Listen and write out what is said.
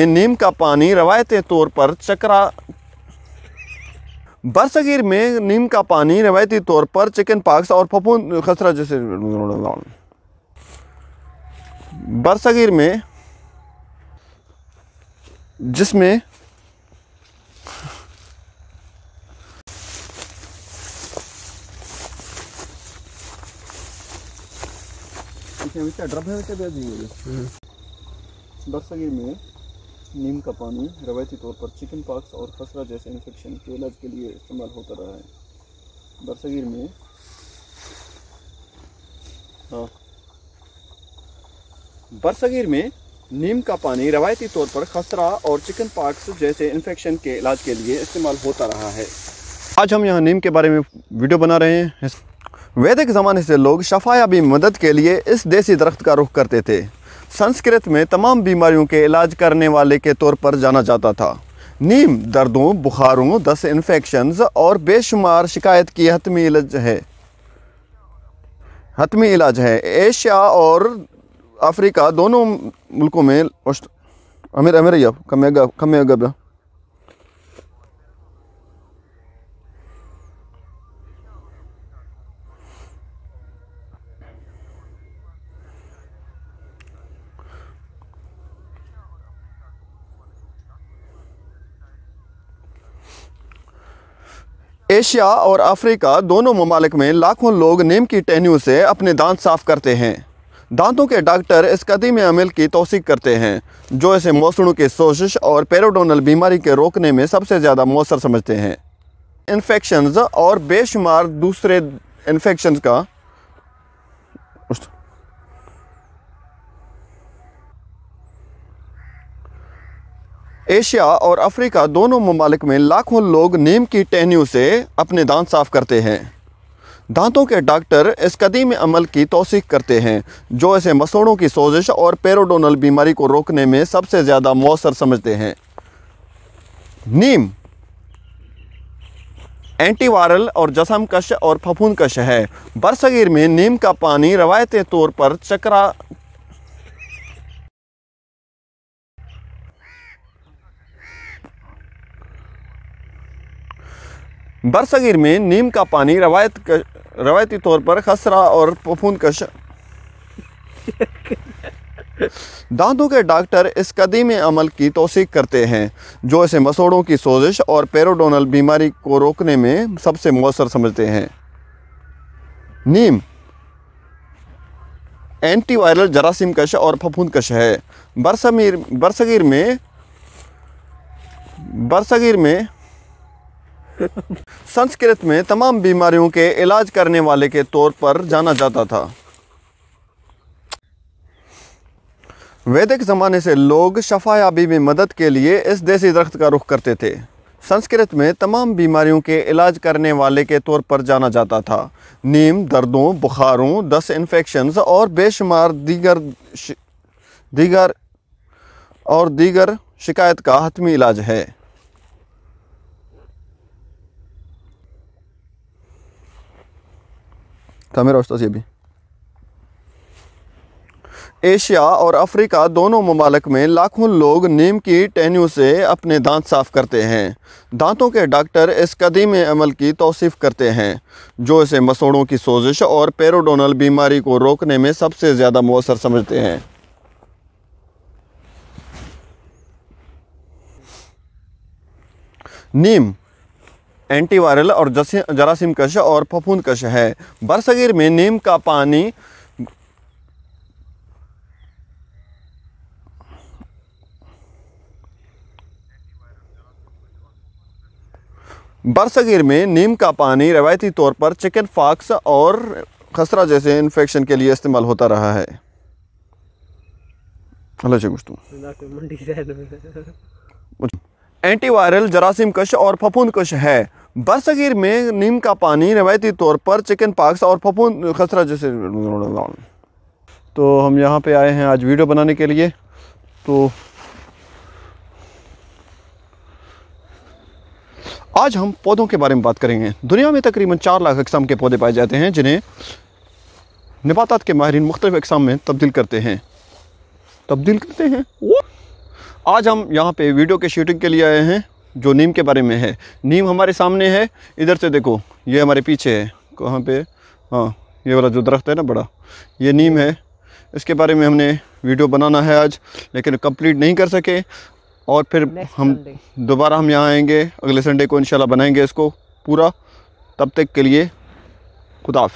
इन नीम का पानी रवायती तौर पर चकरा बरसगीर में नीम का पानी रवायती तौर पर चिकन पाक्स और फफूंद खसरा जैसे बरसगीर में जिसमें ड्रप है हम्म। बरसगीर में नीम का पानी रवायती तौर पर चिकन पॉक्स और खसरा जैसे इन्फेक्शन के इलाज के लिए इस्तेमाल होता रहा है बरसगीर में हाँ बरसगीर में नीम का पानी रवायती तौर पर खसरा और चिकन पॉक्स जैसे इन्फेक्शन के इलाज के लिए इस्तेमाल होता रहा है आज हम यहाँ नीम के बारे में वीडियो बना रहे हैं वैदिक ज़माने से लोग शफायाबी मदद के लिए इस देसी दरख्त का रुख करते थे संस्कृत में तमाम बीमारियों के इलाज करने वाले के तौर पर जाना जाता था नीम दर्दों बुखारों दस इन्फेक्शन और बेशुमार शिकायत की हतमी इलाज है हतमी इलाज है एशिया और अफ्रीका दोनों मुल्कों में अमीर अमीर कमेगा कमेगा एशिया और अफ्रीका दोनों ममालिक में लाखों लोग नीम की टहनियों से अपने दांत साफ़ करते हैं दांतों के डॉक्टर इस कदीम अमल की तोसीक करते हैं जो इसे मौसणों की सोशिश और पेरोडोनल बीमारी के रोकने में सबसे ज़्यादा मौसर समझते हैं इन्फेक्शन और बेशुमार दूसरे इन्फेक्शन का एशिया और अफ्रीका दोनों ममालिक में लाखों लोग नीम की टहनियों से अपने दांत साफ करते हैं दांतों के डॉक्टर इस कदीम अमल की तोसीक करते हैं जो इसे मसौड़ों की सोजिश और पेरोडोनल बीमारी को रोकने में सबसे ज़्यादा मौसर समझते हैं नीम एंटीवायरल और जसम कश और फफूंद कश है बरसगीर में नीम का पानी रवायती तौर पर चक्रा बरसगीर में नीम का पानी रवायत रवायती तौर पर खसरा और फफूंद कश दांतों के डॉक्टर इस कदीम अमल की तोसीक करते हैं जो इसे मसोड़ों की सोजिश और पेरोडोनल बीमारी को रोकने में सबसे मौसर समझते हैं नीम एंटीवायरल जरासीम कश और फफूंद कश है बरसमीर बरसगीर में बरसगीर में संस्कृत में तमाम बीमारियों के इलाज करने वाले के तौर पर जाना जाता था वैदिक ज़माने से लोग शफायाबी में मदद के लिए इस देसी दरख्त का रुख करते थे संस्कृत में तमाम बीमारियों के इलाज करने वाले के तौर पर जाना जाता था नीम दर्दों बुखारों दस इन्फेक्शंस और बेशुमार दीगर दीगर और दीगर शिकायत का हतमी इलाज है तमिर अभी एशिया और अफ्रीका दोनों ममालक में लाखों लोग नीम की टेन्यू से अपने दांत साफ करते हैं दांतों के डॉक्टर इस कदीम अमल की तोसीफ़ करते हैं जो इसे मसोड़ों की सोजिश और पेरोडोनल बीमारी को रोकने में सबसे ज़्यादा मौसर समझते हैं नीम एंटीवायरल और जरासीम कश और फफूंद कश है बरसगीर में नीम का पानी बरसगीर में नीम का पानी रवायती तौर पर चिकन फॉक्स और खसरा जैसे इन्फेक्शन के लिए इस्तेमाल होता रहा है अल्लाह तो। से कुछ एंटीवायरल कश और कश है बरसगीर में नीम का पानी रवायती तौर पर चिकन पाक्स और फफूंद खसरा जैसे तो हम यहाँ पे आए हैं आज वीडियो बनाने के लिए तो आज हम पौधों के बारे में बात करेंगे दुनिया में तकरीबन चार लाख अकसाम के पौधे पाए जाते हैं जिन्हें नबातात के माहरीन मुख्तलिफ अकसाम में तब्दील करते हैं तब्दील करते हैं वो आज हम यहाँ पे वीडियो के शूटिंग के लिए आए हैं जो नीम के बारे में है नीम हमारे सामने है इधर से देखो ये हमारे पीछे है कहाँ पे हाँ ये वाला जो दरख्त है ना बड़ा ये नीम है इसके बारे में हमने वीडियो बनाना है आज लेकिन कंप्लीट नहीं कर सके और फिर हम दोबारा हम यहाँ आएंगे अगले संडे को इन बनाएंगे इसको पूरा तब तक के लिए खुदा